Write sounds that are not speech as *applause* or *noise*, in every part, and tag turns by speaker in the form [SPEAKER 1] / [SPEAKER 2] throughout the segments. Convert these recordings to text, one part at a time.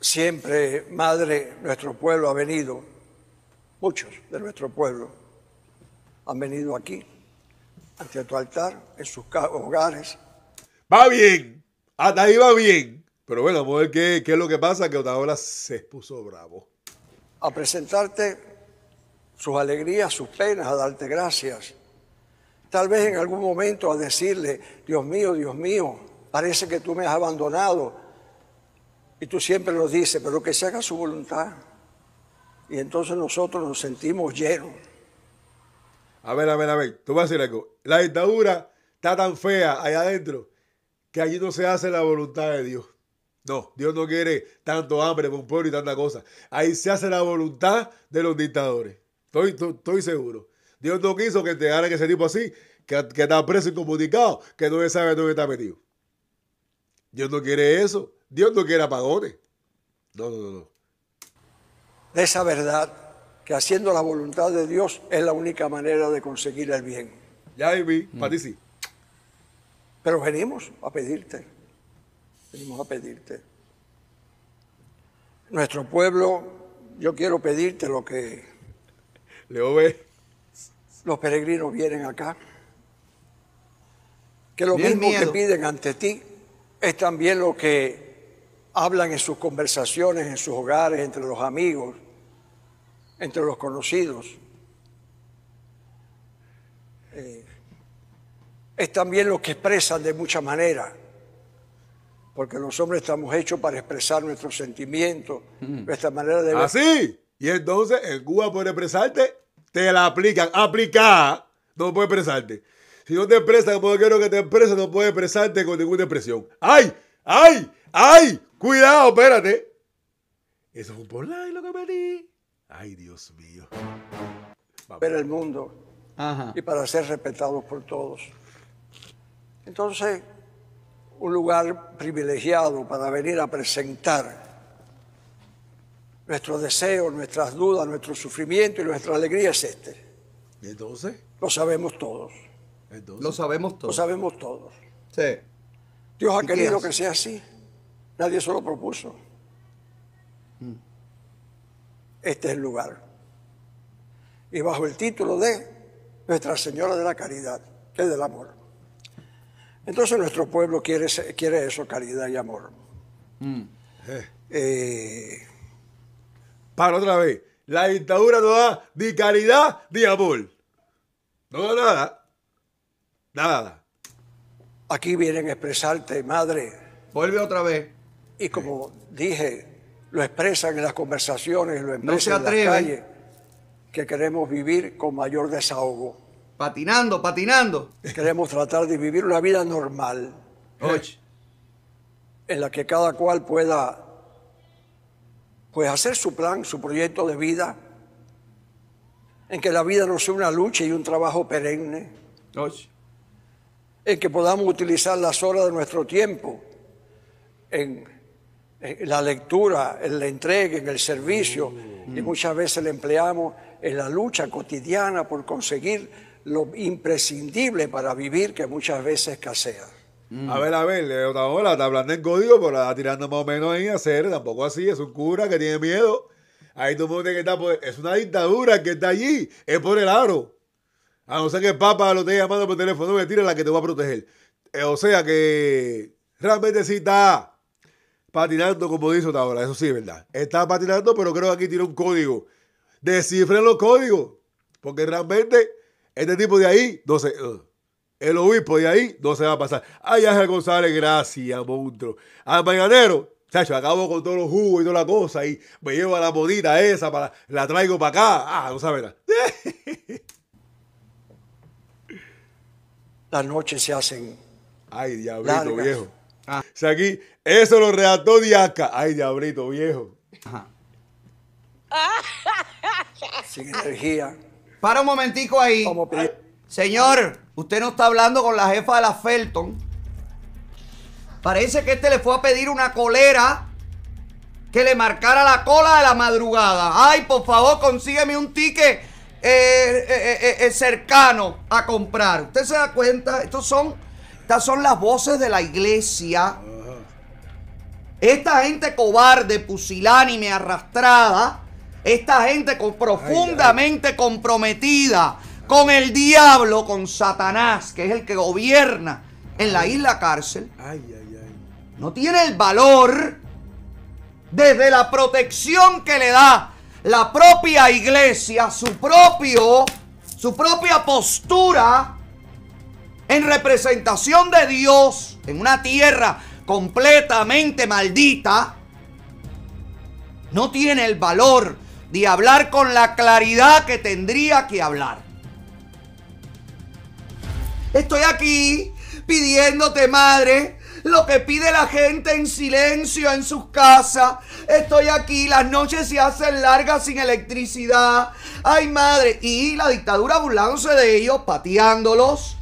[SPEAKER 1] siempre, madre, nuestro pueblo ha venido, muchos de nuestro pueblo han venido aquí,
[SPEAKER 2] ante tu altar, en sus hogares. Va bien, hasta ahí va bien. Pero bueno, vamos a ver qué, es lo que pasa, que ahora se puso bravo. A presentarte
[SPEAKER 1] sus alegrías, sus penas, a darte gracias. Tal vez en algún momento a decirle, Dios mío, Dios mío, parece que tú me has abandonado, y tú siempre lo dices, pero que se haga su voluntad. Y entonces
[SPEAKER 2] nosotros nos sentimos llenos. A ver, a ver, a ver, tú vas a decir algo. La dictadura está tan fea allá adentro que allí no se hace la voluntad de Dios. No, Dios no quiere tanto hambre por un pueblo y tanta cosa. Ahí se hace la voluntad de los dictadores. Estoy, estoy, seguro. Dios no quiso que te hagan ese tipo así, que, está preso y comunicado, que no sabe dónde está metido. Dios no quiere eso. Dios no quiere apagones. No, no, no, Esa verdad
[SPEAKER 1] que haciendo la voluntad de Dios es la única manera de conseguir el bien. Ya vi, mm. Pero venimos a pedirte. Venimos a pedirte. Nuestro pueblo, yo quiero pedirte lo que. Leo ve. Los peregrinos vienen acá. Que lo mismo que piden ante ti es también lo que hablan en sus conversaciones, en sus hogares, entre los amigos, entre los conocidos. Eh, es también lo que expresan de muchas maneras, porque los hombres estamos
[SPEAKER 2] hechos para expresar nuestros sentimientos,
[SPEAKER 1] De mm. nuestra manera de ver. Así,
[SPEAKER 2] ah, y entonces el Cuba por expresarte, te la aplican, aplica, no puede expresarte. Si no te expresa como quiero que te expreses, no puede expresarte con ninguna expresión. ¡Ay! ¡Ay! ¡Ay! ¡Cuidado! Espérate. Eso fue por lo que pedí. ¡Ay, Dios mío!
[SPEAKER 1] Para Ver el mundo y para ser respetados por todos. Entonces, un lugar privilegiado para venir a presentar nuestros deseos, nuestras dudas, nuestro sufrimiento y nuestra alegría es este. ¿Y entonces? Lo sabemos todos. Entonces, lo sabemos todos. Lo sabemos todos. Sí.
[SPEAKER 2] Dios ha querido que
[SPEAKER 1] sea así. Nadie se lo propuso. Este es el lugar. Y bajo el título de Nuestra Señora de la Caridad, que es del amor. Entonces nuestro pueblo quiere, quiere eso, caridad y amor.
[SPEAKER 2] Mm. Eh. Eh, Para otra vez, la dictadura no da ni caridad ni amor. No da nada.
[SPEAKER 1] Nada. Aquí vienen a expresarte, madre. Vuelve otra vez y como dije, lo expresan en las conversaciones, lo expresan en las calles, que queremos vivir con mayor desahogo. Patinando, patinando. Queremos tratar de vivir una vida normal. ¿eh? En la que cada cual pueda pues hacer su plan, su proyecto de vida, en que la vida no sea una lucha y un trabajo perenne, en que podamos utilizar las horas de nuestro tiempo en la lectura, la entrega, en el servicio, y mm. muchas veces le empleamos en la lucha cotidiana por conseguir lo imprescindible para
[SPEAKER 2] vivir que muchas veces escasea. Mm. A ver, a ver, otra hora está hablando en código, pero está tirando más o menos ahí a hacer, tampoco así, es un cura que tiene miedo. Ahí tú el que está, pues, es una dictadura que está allí, es por el aro. A no ser que el Papa lo esté llamando por teléfono, me tira la que te va a proteger. Eh, o sea que realmente si está patinando, como dice ahora, eso sí, ¿verdad? Está patinando, pero creo que aquí tiene un código. Descifren los códigos, porque realmente este tipo de ahí no se. Uh, el obispo de ahí no se va a pasar. Ay, Ángel González, gracias, monstruo. Al mañanero, chacho, acabo con todos los jugos y toda la cosa y me llevo a la bonita esa, para, la traigo para acá. Ah, no *laughs* Las noches se hacen. Ay, diablito viejo. Ah. O aquí, eso lo redactó Diaca. Ay, diabrito viejo.
[SPEAKER 3] *laughs* Sin energía. Para un momentico ahí. Señor, usted no está hablando con la jefa de la Felton. Parece que este le fue a pedir una colera que le marcara la cola de la madrugada. Ay, por favor, consígueme un ticket eh, eh, eh, cercano a comprar. Usted se da cuenta, estos son estas son las voces de la iglesia. Esta gente cobarde, pusilánime, arrastrada. Esta gente profundamente comprometida con el diablo, con Satanás, que es el que gobierna en la isla cárcel. no tiene el valor desde la protección que le da la propia iglesia, su propio, su propia postura en representación de Dios, en una tierra completamente maldita, no tiene el valor de hablar con la claridad que tendría que hablar. Estoy aquí pidiéndote, madre, lo que pide la gente en silencio en sus casas. Estoy aquí, las noches se hacen largas sin electricidad. Ay, madre, y la dictadura burlándose de ellos, pateándolos.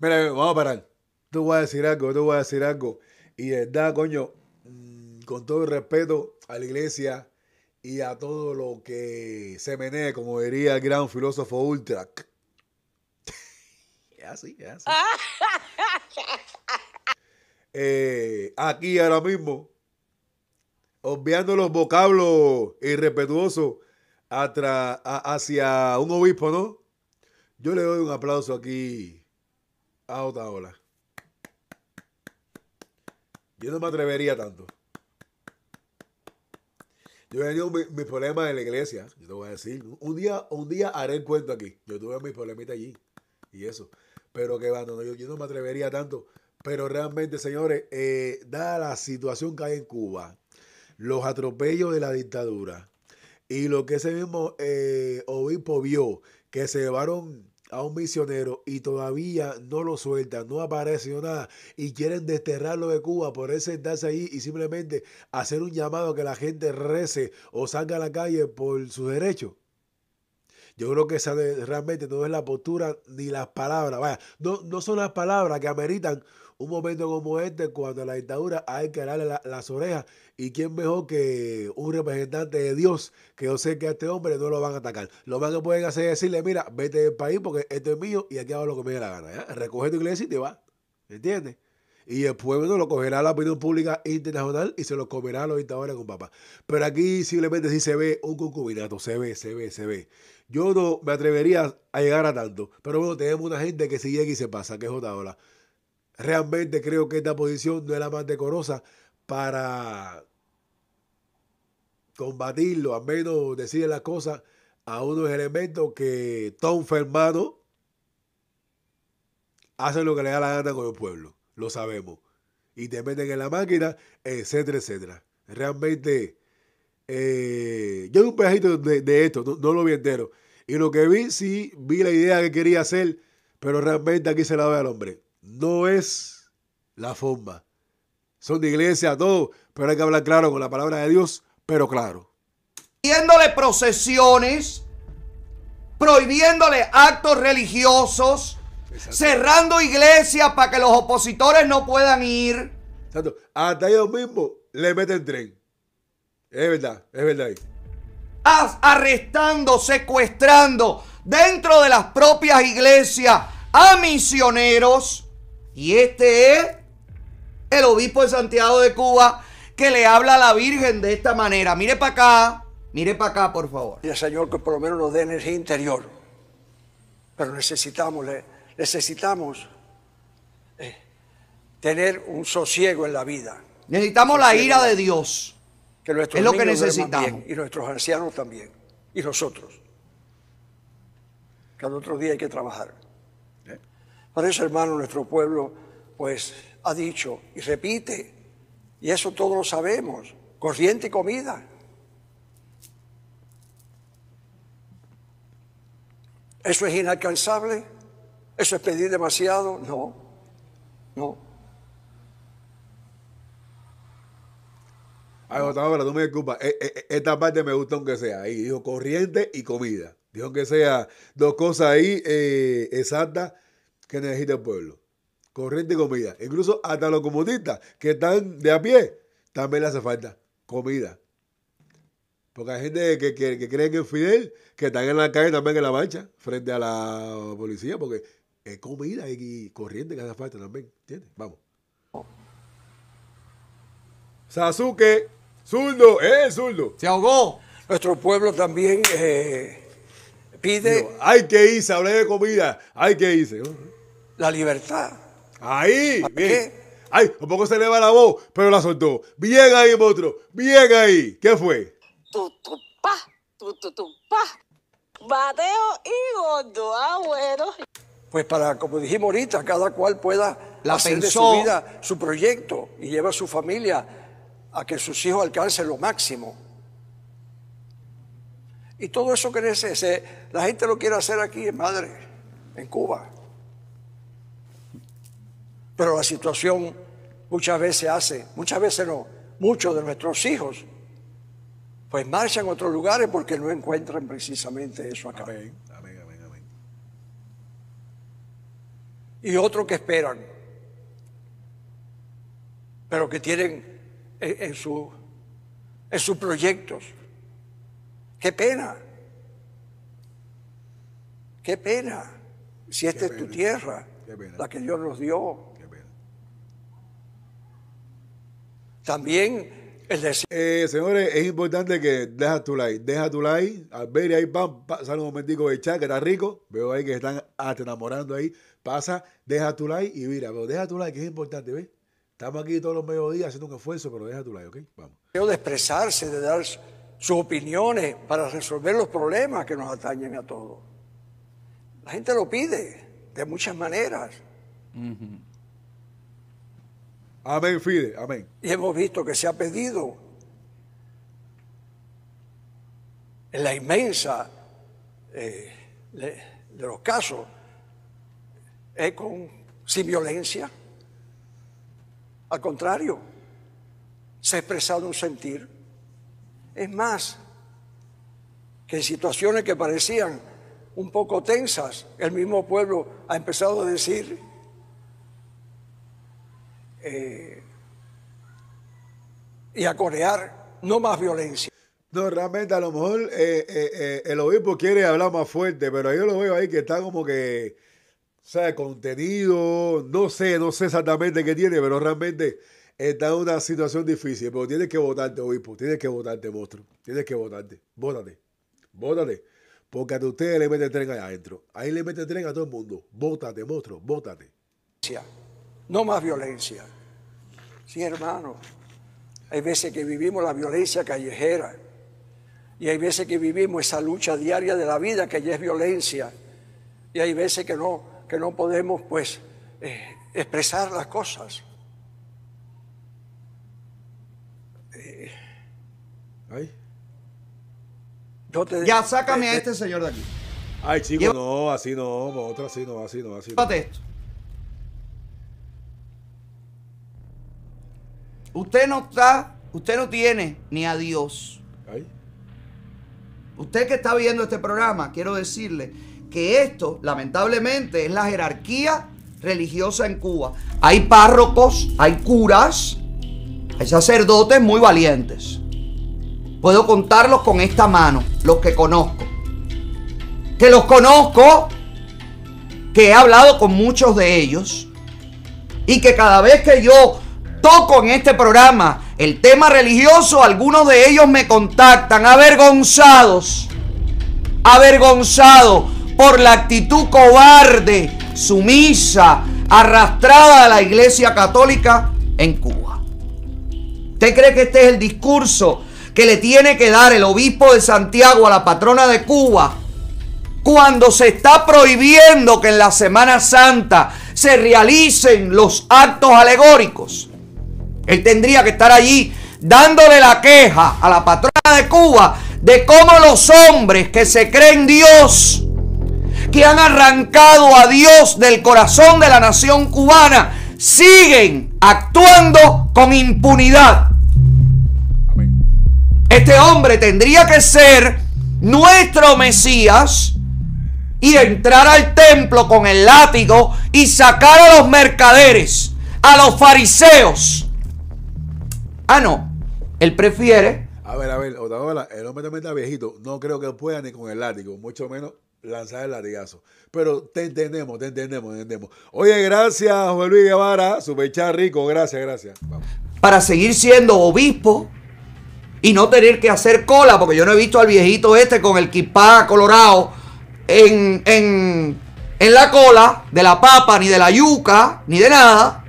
[SPEAKER 2] Mira, vamos a parar. Tú vas a decir algo, tú voy a decir algo. Y da verdad, coño, mm, con todo el respeto a la iglesia y a todo lo que se menee, como diría el gran filósofo Ultra. *laughs* así, así. *laughs* Eh, aquí ahora mismo, obviando los vocablos irrespetuosos hacia un obispo, ¿no? Yo le doy un aplauso aquí a ola. Yo no me atrevería tanto. Yo he tenido mis problemas en la iglesia, yo te voy a decir. Un día, un día haré el cuento aquí. Yo tuve mis problemitas allí y eso. Pero que van, yo, no me atrevería tanto. Pero realmente, señores, eh, dada la situación que hay en Cuba, los atropellos de la dictadura y lo que ese mismo eh, obispo vio, que se llevaron a un misionero y todavía no lo sueltan, no apareció nada y quieren desterrarlo de Cuba por él sentarse ahí y simplemente hacer un llamado a que la gente rece o salga a la calle por sus derechos. Yo creo que esa realmente no es la postura ni las palabras. Vaya, no, son las palabras que ameritan un momento como este, cuando la dictadura hay que darle las orejas. Y quién mejor que un representante de Dios, que yo sé que a este hombre no lo van a atacar. Lo más que pueden hacer es decirle, mira, vete del país porque esto es mío y aquí hago lo que me dé la gana. Recoge tu iglesia y te va. ¿Entiendes? Y el pueblo lo cogerá la opinión pública internacional y se lo comerá a los dictadores con papá. Pero aquí simplemente sí se ve un concubinato, se ve, se ve, se ve. Yo no me atrevería a llegar a tanto. Pero bueno, tenemos una gente que si llega y se pasa, que es otra ola. Realmente creo que esta posición no es la más decorosa para combatirlo, al menos decir las cosas a unos elementos que Tom Fermano hace lo que le da la gana con el pueblo. Lo sabemos. Y te meten en la máquina, etcétera, etcétera. Realmente eh, yo vi un pedacito de, esto, no, lo vi entero. Y lo que vi, sí, vi la idea que quería hacer, pero realmente aquí se la ve al hombre. No es la forma. Son de iglesia, todo, pero hay que hablar claro con la palabra de Dios, pero claro. prohibiéndole
[SPEAKER 3] procesiones, prohibiéndole actos religiosos, cerrando iglesias para que los opositores no puedan ir. Hasta ellos mismos le meten tren. Es verdad, es verdad. Arrestando, secuestrando dentro de las propias iglesias a misioneros. Y este es el obispo de Santiago de Cuba que le habla a la Virgen de esta manera. Mire para acá, mire para acá, por favor. Y el Señor, que por lo menos nos dé energía interior. Pero necesitamos,
[SPEAKER 1] necesitamos eh, tener un sosiego en la vida. Necesitamos la ira de Dios. Que es lo que necesitamos. y nuestros ancianos también. Y nosotros. Cada otro día hay que trabajar. ¿Eh? Para eso, hermano, nuestro pueblo, pues, ha dicho y repite. Y eso todos lo sabemos. Corriente y comida. ¿Eso es inalcanzable? ¿Eso es pedir demasiado? No,
[SPEAKER 2] no. No me disculpas. Eh, eh, eh, esta parte me gusta aunque sea. dijo corriente y comida. Dijo que sea dos cosas ahí exactas que necesita el pueblo. Corriente y comida. Incluso hasta los comunistas que están de a pie, también le hace falta comida. Porque hay gente que, cree que es Fidel, que están en la calle también en la marcha, frente a la policía, porque es comida y corriente que hace falta también. ¿Entiendes? Vamos. Sasuke Zurdo, eh, zurdo. Se ahogó. Nuestro pueblo también eh, pide. hay que irse, hablé de comida. Hay que hice? La libertad. Ahí, bien. Qué? Ay, poco se le va la voz, pero la soltó. Bien ahí, monstruo. Bien ahí. ¿Qué fue? Tu,
[SPEAKER 3] tu, pa. Tu, tu, pa. bateo y Gordo. abuelo! Ah,
[SPEAKER 1] pues para, como dijimos ahorita, cada cual pueda la hacer de su vida su proyecto y lleva a su familia a que sus hijos alcancen lo máximo. Y todo eso que se, la gente lo quiere hacer aquí en Madre, en Cuba. Pero la situación muchas veces hace, muchas veces no, muchos de nuestros hijos pues marchan a otros lugares porque no encuentran precisamente eso acá. amén, amén, Y otro que esperan, pero que tienen en, su, en sus proyectos. Qué pena. Qué pena. Si esta es tu tierra, la que Dios nos dio.
[SPEAKER 2] También el decir. Eh, señores, es importante que deja tu like. Deja tu like. Al ver ahí, pam, pasa un momentico de chat, que está rico. Veo ahí que están hasta enamorando ahí. Pasa, deja tu like y mira, pero deja tu like, que es importante, ve. Estamos aquí todos los mediodías haciendo un esfuerzo, pero deja tu lado, ¿ok? Vamos.
[SPEAKER 1] De expresarse, de dar sus opiniones para resolver los problemas que nos atañen a todos. La gente lo pide de muchas maneras.
[SPEAKER 2] Amén, Fide, amén.
[SPEAKER 1] Y hemos visto que se ha pedido en la inmensa eh, de los casos, eh, con, sin violencia al contrario, se ha expresado un sentir. Es más, que en situaciones que parecían un poco tensas, el mismo pueblo ha empezado a decir, eh,
[SPEAKER 2] y a corear no más violencia. No, realmente a lo mejor eh, eh, el obispo quiere hablar más fuerte, pero yo lo veo ahí que está como que o sea, contenido, no sé, no sé exactamente qué tiene, pero realmente está en una situación difícil. Pero tienes que votarte, obispo, pues, tienes que votarte, monstruo, tienes que votarte, vótate, vótate. Porque a ustedes le meten tren allá adentro. Ahí le meten tren a todo el mundo. Vótate, monstruo, vótate. No más violencia. Sí,
[SPEAKER 1] hermano. Hay veces que vivimos la violencia callejera. Y hay veces que vivimos esa lucha diaria de la vida que ya es violencia. Y hay veces que no, que no podemos pues eh, expresar las cosas.
[SPEAKER 2] Eh, ya sácame a este señor de aquí. Ay, chico, no, así no, otra así no, así no, así no.
[SPEAKER 3] esto. Usted no está, usted no tiene ni a Dios. Usted que está viendo este programa, quiero decirle que esto, lamentablemente, es la jerarquía religiosa en Cuba. Hay párrocos, hay curas, hay sacerdotes muy valientes. Puedo contarlos con esta mano, los que conozco. Que los conozco, que he hablado con muchos de ellos y que cada vez que yo toco en este programa el tema religioso, algunos de ellos me contactan avergonzados, avergonzados por la actitud cobarde, sumisa, arrastrada de la Iglesia Católica en Cuba. ¿Usted cree que este es el discurso que le tiene que dar el obispo de Santiago a la patrona de Cuba cuando se está prohibiendo que en la Semana Santa se realicen los actos alegóricos? Él tendría que estar allí dándole la queja a la patrona de Cuba de cómo los hombres que se creen Dios que han arrancado a Dios del corazón de la nación cubana siguen actuando con impunidad. Este hombre tendría que ser nuestro Mesías y entrar al templo con el látigo y sacar a los mercaderes, a los fariseos. Ah, no. Él prefiere.
[SPEAKER 2] A ver, a ver, el hombre también está viejito. No creo que pueda ni con el látigo, mucho menos lanzar el larigazo. Pero te entendemos, te entendemos, te entendemos. Oye, gracias, Juan Luis Guevara, superchá rico, gracias, gracias.
[SPEAKER 3] Para seguir siendo obispo y no tener que hacer cola, porque yo no he visto al viejito este con el quipá colorado en, en, en la cola de la papa, ni de la yuca, ni de nada.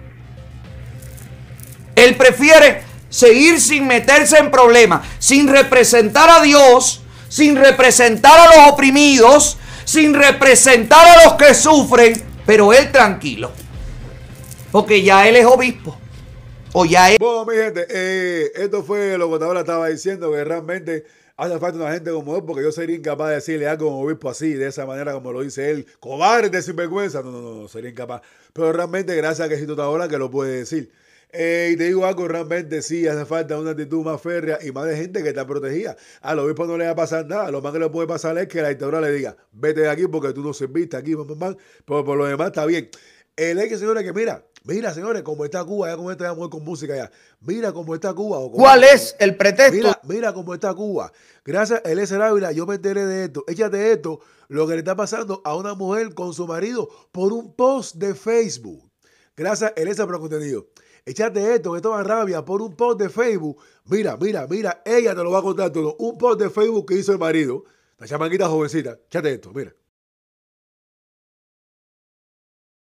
[SPEAKER 3] Él prefiere seguir sin meterse en problemas, sin representar a Dios, sin representar a los oprimidos, sin representar a los que sufren, pero él tranquilo. Porque ya él es obispo. O ya
[SPEAKER 2] él... Bueno, mi gente, eh, esto fue lo que ahora estaba diciendo, que realmente hace falta una gente como él, porque yo sería incapaz de decirle algo como obispo así, de esa manera como lo dice él, cobarde, sinvergüenza. No, no, no, sería incapaz. Pero realmente gracias a que ahora que lo puede decir y te digo algo, realmente sí, hace falta una actitud más férrea y más de gente que está protegida. A los no le va a pasar nada. Lo más que le puede pasar es que la dictadura le diga, vete de aquí porque tú no serviste aquí, mamá, pero por lo demás está bien. El que señores, que mira, Mira, señores, cómo está Cuba, ya la mujer con música ya. Mira cómo está Cuba. ¿Cuál es el pretexto? Mira, cómo está Cuba. Gracias, Elisa Ávila, yo me enteré de esto. Échate esto, lo que le está pasando a una mujer con su marido por un post de Facebook. Gracias, Elisa, por el contenido. Echate esto, que toda rabia, por un post de Facebook. Mira, mira, mira, ella te lo va a contar todo. Un post de Facebook que hizo el marido, la chamanguita jovencita, Echate esto, mira.